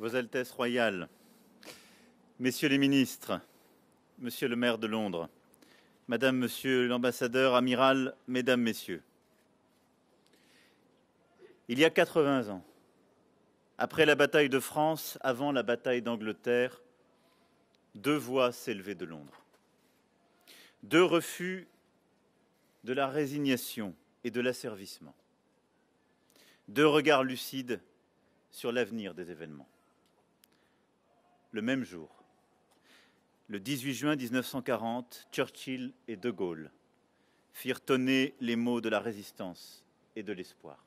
Vos Altesses royales, Messieurs les ministres, Monsieur le maire de Londres, Madame, Monsieur l'ambassadeur, amiral, Mesdames, Messieurs. Il y a 80 ans, après la bataille de France, avant la bataille d'Angleterre, deux voix s'élevaient de Londres. Deux refus de la résignation et de l'asservissement. Deux regards lucides sur l'avenir des événements le même jour. Le 18 juin 1940, Churchill et De Gaulle firent tonner les mots de la résistance et de l'espoir.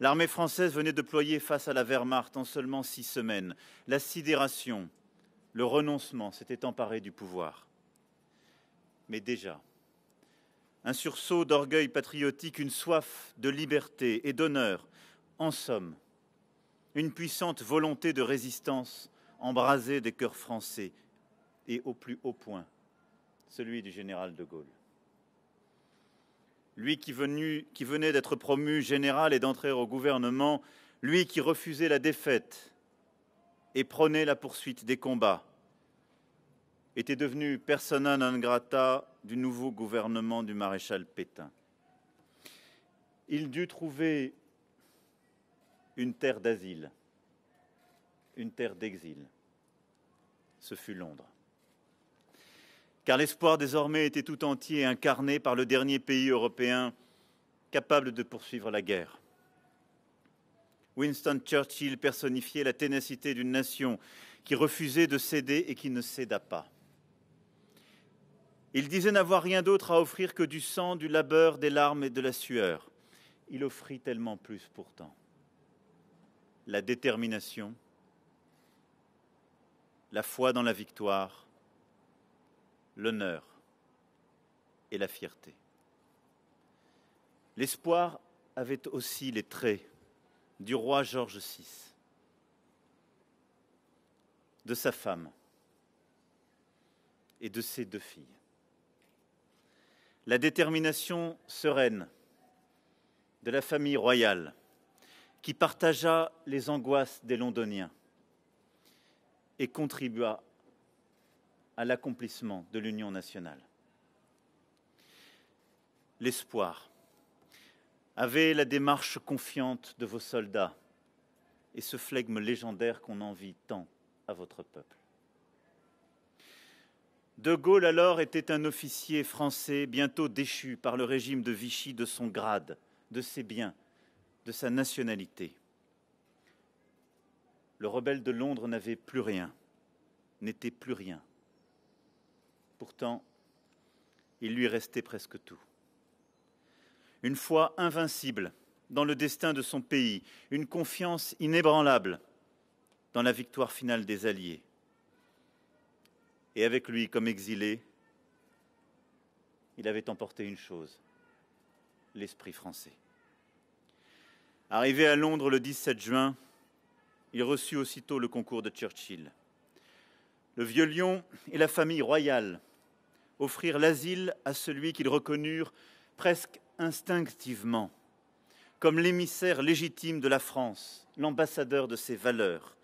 L'armée française venait de ployer face à la Wehrmacht en seulement six semaines. La sidération, le renoncement s'étaient emparés du pouvoir. Mais déjà, un sursaut d'orgueil patriotique, une soif de liberté et d'honneur, en somme, une puissante volonté de résistance embrasée des cœurs français et au plus haut point, celui du général de Gaulle. Lui qui, qui venait d'être promu général et d'entrer au gouvernement, lui qui refusait la défaite et prenait la poursuite des combats, était devenu persona non grata du nouveau gouvernement du maréchal Pétain. Il dut trouver une terre d'asile, une terre d'exil. Ce fut Londres. Car l'espoir désormais était tout entier incarné par le dernier pays européen capable de poursuivre la guerre. Winston Churchill personnifiait la ténacité d'une nation qui refusait de céder et qui ne céda pas. Il disait n'avoir rien d'autre à offrir que du sang, du labeur, des larmes et de la sueur. Il offrit tellement plus pourtant la détermination, la foi dans la victoire, l'honneur et la fierté. L'espoir avait aussi les traits du roi Georges VI, de sa femme et de ses deux filles. La détermination sereine de la famille royale qui partagea les angoisses des Londoniens et contribua à l'accomplissement de l'Union nationale. L'espoir. avait la démarche confiante de vos soldats et ce flegme légendaire qu'on envie tant à votre peuple. De Gaulle alors était un officier français bientôt déchu par le régime de Vichy de son grade, de ses biens, de sa nationalité. Le rebelle de Londres n'avait plus rien, n'était plus rien. Pourtant, il lui restait presque tout. Une foi invincible dans le destin de son pays, une confiance inébranlable dans la victoire finale des Alliés. Et avec lui, comme exilé, il avait emporté une chose, l'esprit français. Arrivé à Londres le 17 juin, il reçut aussitôt le concours de Churchill. Le vieux lion et la famille royale offrirent l'asile à celui qu'ils reconnurent presque instinctivement comme l'émissaire légitime de la France, l'ambassadeur de ses valeurs.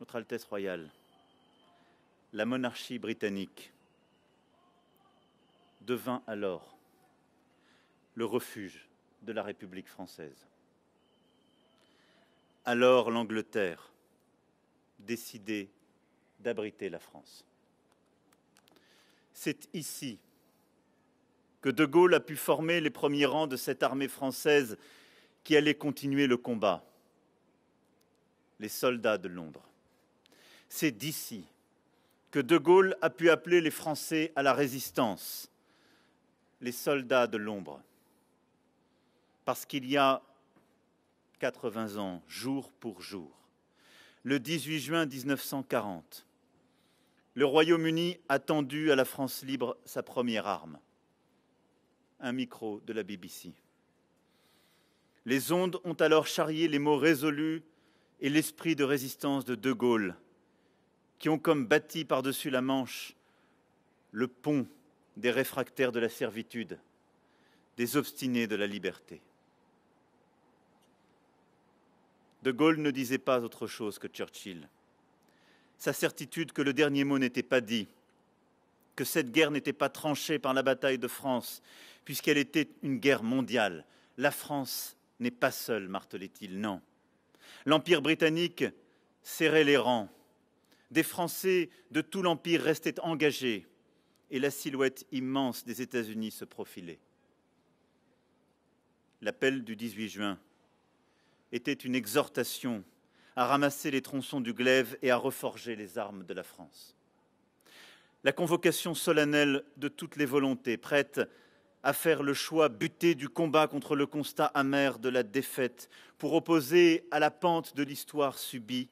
Notre Altesse royale, la monarchie britannique devint alors le refuge de la République française. Alors l'Angleterre décidait d'abriter la France. C'est ici que De Gaulle a pu former les premiers rangs de cette armée française qui allait continuer le combat, les soldats de Londres. C'est d'ici que De Gaulle a pu appeler les Français à la résistance, les soldats de Londres parce qu'il y a 80 ans, jour pour jour, le 18 juin 1940, le Royaume-Uni a tendu à la France libre sa première arme, un micro de la BBC. Les ondes ont alors charrié les mots résolus et l'esprit de résistance de De Gaulle, qui ont comme bâti par-dessus la Manche le pont des réfractaires de la servitude, des obstinés de la liberté. De Gaulle ne disait pas autre chose que Churchill. Sa certitude que le dernier mot n'était pas dit, que cette guerre n'était pas tranchée par la bataille de France, puisqu'elle était une guerre mondiale. La France n'est pas seule, martelait-il, non. L'Empire britannique serrait les rangs. Des Français de tout l'Empire restaient engagés et la silhouette immense des États-Unis se profilait. L'appel du 18 juin était une exhortation à ramasser les tronçons du glaive et à reforger les armes de la France. La convocation solennelle de toutes les volontés prêtes à faire le choix buté du combat contre le constat amer de la défaite pour opposer à la pente de l'histoire subie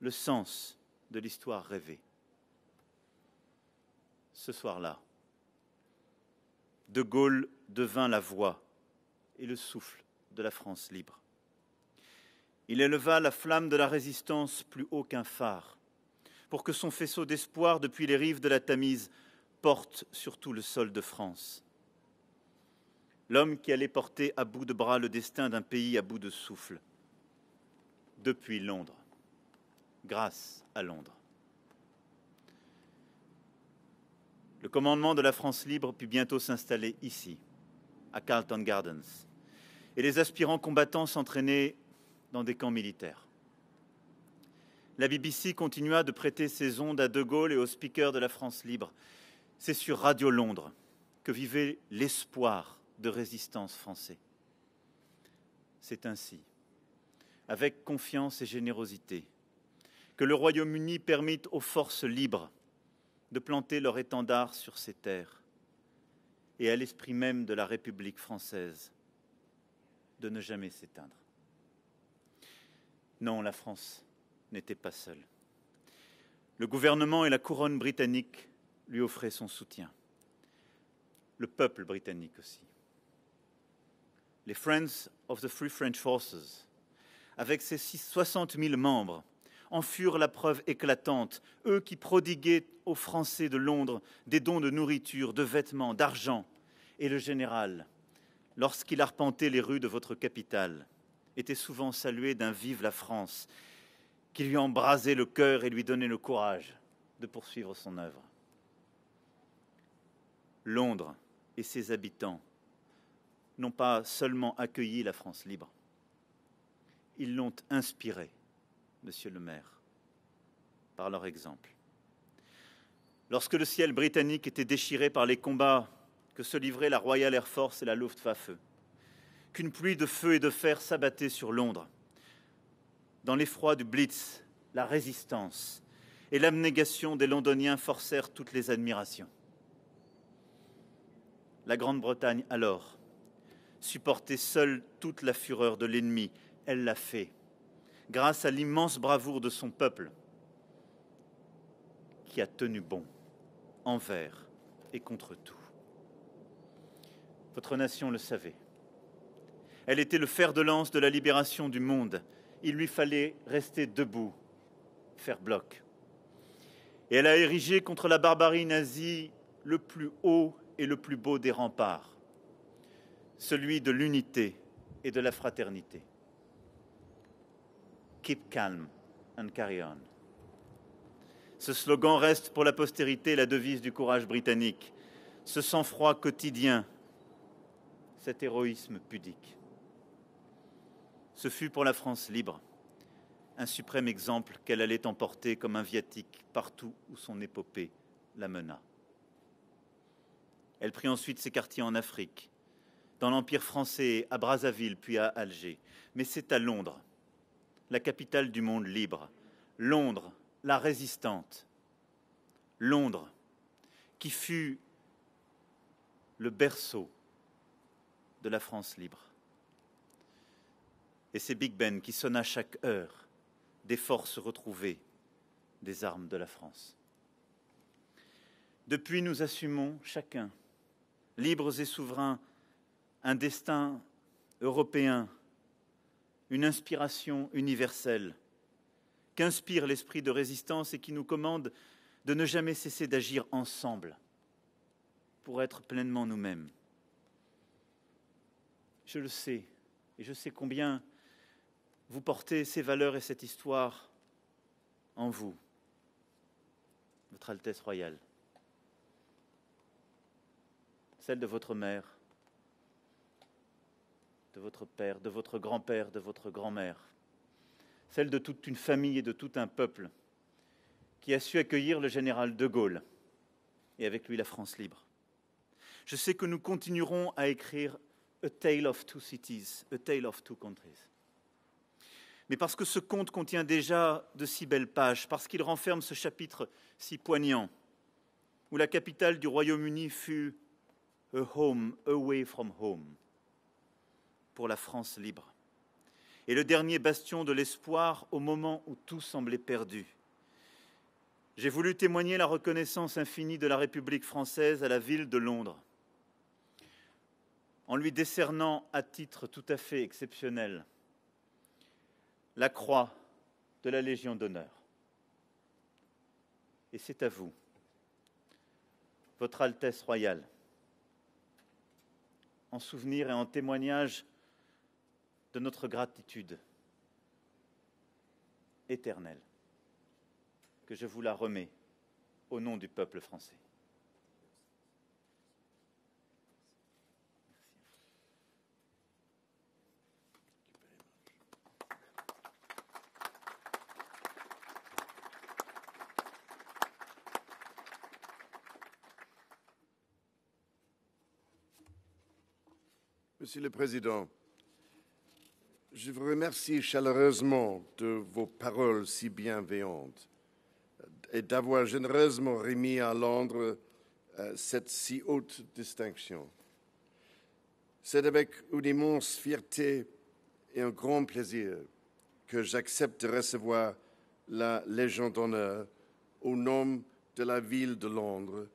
le sens de l'histoire rêvée. Ce soir-là, De Gaulle devint la voix et le souffle de la France libre. Il éleva la flamme de la résistance plus haut qu'un phare, pour que son faisceau d'espoir depuis les rives de la Tamise porte sur tout le sol de France. L'homme qui allait porter à bout de bras le destin d'un pays à bout de souffle, depuis Londres, grâce à Londres. Le commandement de la France libre put bientôt s'installer ici, à Carlton Gardens, et les aspirants combattants s'entraînaient dans des camps militaires. La BBC continua de prêter ses ondes à De Gaulle et aux speakers de la France libre. C'est sur Radio Londres que vivait l'espoir de résistance français. C'est ainsi, avec confiance et générosité, que le Royaume-Uni permit aux forces libres de planter leur étendard sur ces terres et à l'esprit même de la République française de ne jamais s'éteindre. Non, la France n'était pas seule. Le gouvernement et la couronne britannique lui offraient son soutien. Le peuple britannique aussi. Les Friends of the Free French Forces, avec ses 60 000 membres, en furent la preuve éclatante, eux qui prodiguaient aux Français de Londres des dons de nourriture, de vêtements, d'argent, et le général, lorsqu'il arpentait les rues de votre capitale, était souvent salué d'un Vive la France, qui lui embrasait le cœur et lui donnait le courage de poursuivre son œuvre. Londres et ses habitants n'ont pas seulement accueilli la France libre, ils l'ont inspirée, monsieur le maire, par leur exemple. Lorsque le ciel britannique était déchiré par les combats que se livraient la Royal Air Force et la Luftwaffe, qu'une pluie de feu et de fer s'abattait sur Londres. Dans l'effroi du Blitz, la résistance et l'abnégation des Londoniens forcèrent toutes les admirations. La Grande-Bretagne, alors, supportait seule toute la fureur de l'ennemi. Elle l'a fait, grâce à l'immense bravoure de son peuple, qui a tenu bon envers et contre tout. Votre nation le savait. Elle était le fer de lance de la libération du monde. Il lui fallait rester debout, faire bloc. Et elle a érigé contre la barbarie nazie le plus haut et le plus beau des remparts, celui de l'unité et de la fraternité. Keep calm and carry on. Ce slogan reste pour la postérité la devise du courage britannique, ce sang-froid quotidien, cet héroïsme pudique. Ce fut pour la France libre un suprême exemple qu'elle allait emporter comme un viatique partout où son épopée la mena. Elle prit ensuite ses quartiers en Afrique, dans l'Empire français, à Brazzaville puis à Alger. Mais c'est à Londres, la capitale du monde libre, Londres, la résistante, Londres, qui fut le berceau de la France libre et c'est Big Ben qui sonna chaque heure des forces retrouvées des armes de la France. Depuis, nous assumons chacun, libres et souverains, un destin européen, une inspiration universelle qu'inspire l'esprit de résistance et qui nous commande de ne jamais cesser d'agir ensemble pour être pleinement nous-mêmes. Je le sais, et je sais combien vous portez ces valeurs et cette histoire en vous, Votre Altesse royale, celle de votre mère, de votre père, de votre grand-père, de votre grand-mère, celle de toute une famille et de tout un peuple qui a su accueillir le général de Gaulle et avec lui la France libre. Je sais que nous continuerons à écrire A Tale of Two Cities, A Tale of Two Countries mais parce que ce conte contient déjà de si belles pages, parce qu'il renferme ce chapitre si poignant, où la capitale du Royaume-Uni fut a home away from home pour la France libre. Et le dernier bastion de l'espoir au moment où tout semblait perdu. J'ai voulu témoigner la reconnaissance infinie de la République française à la ville de Londres, en lui décernant à titre tout à fait exceptionnel la croix de la Légion d'honneur. Et c'est à vous, Votre Altesse royale, en souvenir et en témoignage de notre gratitude éternelle, que je vous la remets au nom du peuple français. Monsieur le Président, je vous remercie chaleureusement de vos paroles si bienveillantes et d'avoir généreusement remis à Londres euh, cette si haute distinction. C'est avec une immense fierté et un grand plaisir que j'accepte de recevoir la Légion d'honneur au nom de la ville de Londres,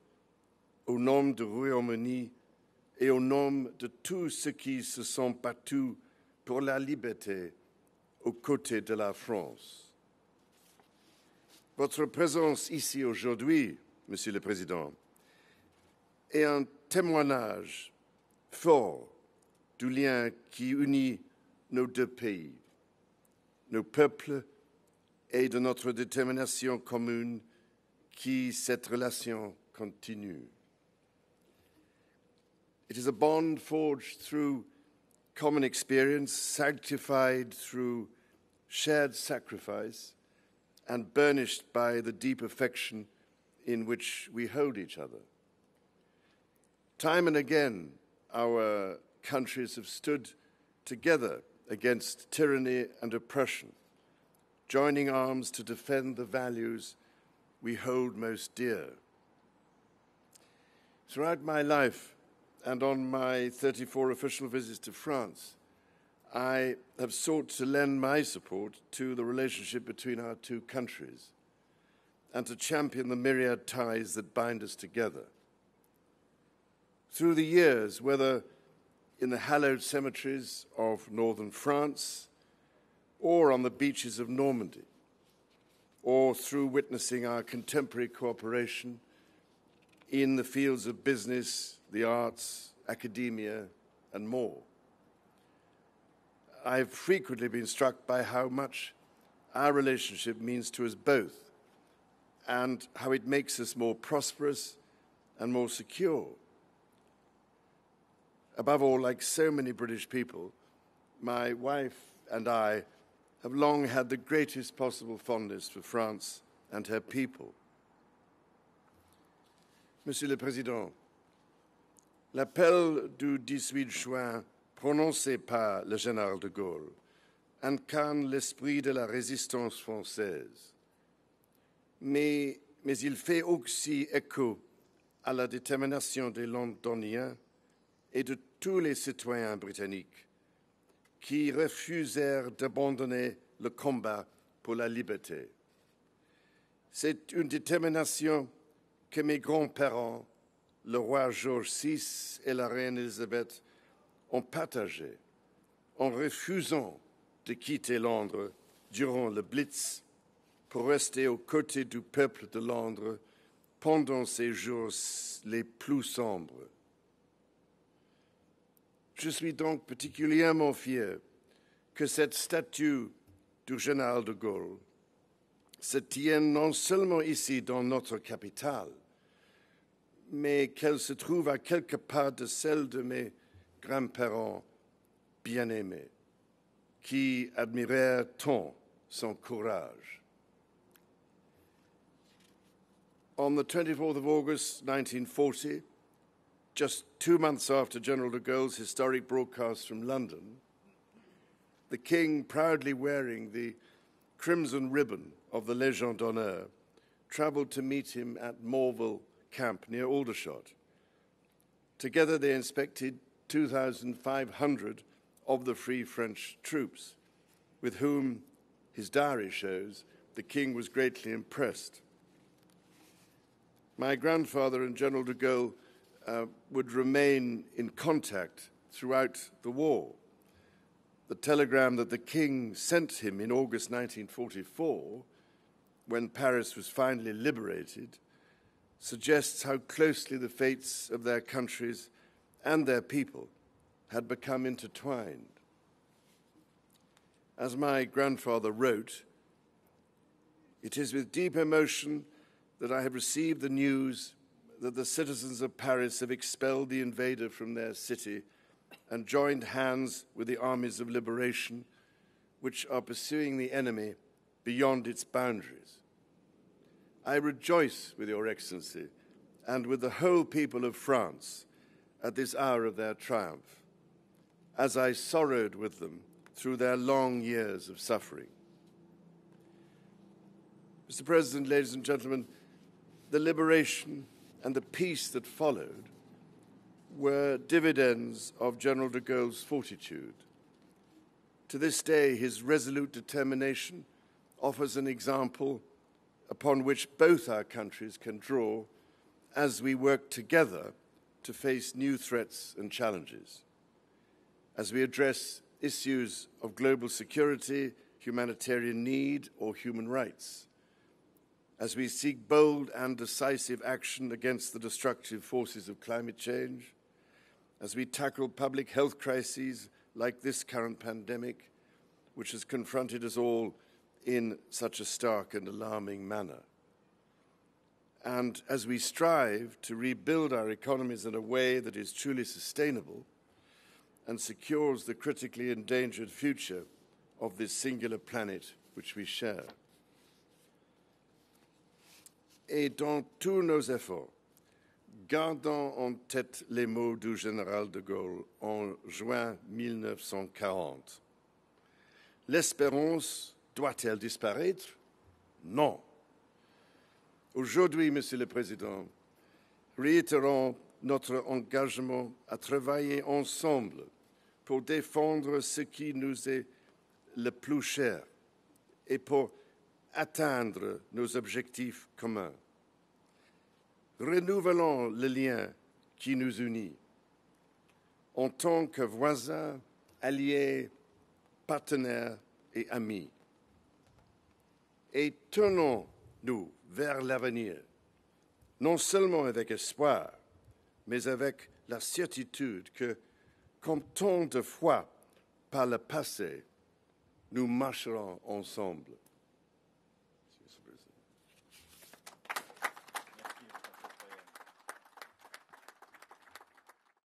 au nom du Royaume-Uni et au nom de tous ceux qui se sont battus pour la liberté aux côtés de la France. Votre présence ici aujourd'hui, Monsieur le Président, est un témoignage fort du lien qui unit nos deux pays, nos peuples et de notre détermination commune qui cette relation continue. It is a bond forged through common experience, sanctified through shared sacrifice, and burnished by the deep affection in which we hold each other. Time and again, our countries have stood together against tyranny and oppression, joining arms to defend the values we hold most dear. Throughout my life, and on my 34 official visits to France, I have sought to lend my support to the relationship between our two countries and to champion the myriad ties that bind us together. Through the years, whether in the hallowed cemeteries of northern France or on the beaches of Normandy, or through witnessing our contemporary cooperation in the fields of business, the arts, academia, and more. I've frequently been struck by how much our relationship means to us both and how it makes us more prosperous and more secure. Above all, like so many British people, my wife and I have long had the greatest possible fondness for France and her people. Monsieur le Président, l'appel du 18 juin prononcé par le général de Gaulle incarne l'esprit de la résistance française, mais, mais il fait aussi écho à la détermination des Londoniens et de tous les citoyens britanniques qui refusèrent d'abandonner le combat pour la liberté. C'est une détermination que mes grands-parents, le roi George VI et la reine Elizabeth, ont partagé en refusant de quitter Londres durant le Blitz pour rester aux côtés du peuple de Londres pendant ces jours les plus sombres. Je suis donc particulièrement fier que cette statue du général de Gaulle se tienne non seulement ici dans notre capitale, mais qu'elle se trouve à quelques pas de celle de mes grands-parents bien-aimés, qui admirèrent tant son courage. On the 24th of August 1940, just two months after General de Gaulle's historic broadcast from London, the King, proudly wearing the crimson ribbon of the Légion d'honneur, travelled to meet him at Morville camp near Aldershot. Together they inspected 2,500 of the Free French troops, with whom, his diary shows, the king was greatly impressed. My grandfather and General de Gaulle uh, would remain in contact throughout the war. The telegram that the king sent him in August 1944, when Paris was finally liberated, suggests how closely the fates of their countries and their people had become intertwined. As my grandfather wrote, it is with deep emotion that I have received the news that the citizens of Paris have expelled the invader from their city and joined hands with the armies of liberation, which are pursuing the enemy beyond its boundaries. I rejoice with Your Excellency and with the whole people of France at this hour of their triumph, as I sorrowed with them through their long years of suffering. Mr. President, ladies and gentlemen, the liberation and the peace that followed were dividends of General de Gaulle's fortitude. To this day, his resolute determination offers an example upon which both our countries can draw as we work together to face new threats and challenges, as we address issues of global security, humanitarian need, or human rights, as we seek bold and decisive action against the destructive forces of climate change, as we tackle public health crises like this current pandemic, which has confronted us all in such a stark and alarming manner. And as we strive to rebuild our economies in a way that is truly sustainable and secures the critically endangered future of this singular planet which we share. Et dans tous nos efforts, gardons en tête les mots du général de Gaulle en juin 1940. L'espérance Doit-elle disparaître Non. Aujourd'hui, Monsieur le Président, réitérons notre engagement à travailler ensemble pour défendre ce qui nous est le plus cher et pour atteindre nos objectifs communs. Renouvelons le lien qui nous unit. En tant que voisins, alliés, partenaires et amis, et tournons-nous vers l'avenir, non seulement avec espoir, mais avec la certitude que, comme tant de fois par le passé, nous marcherons ensemble.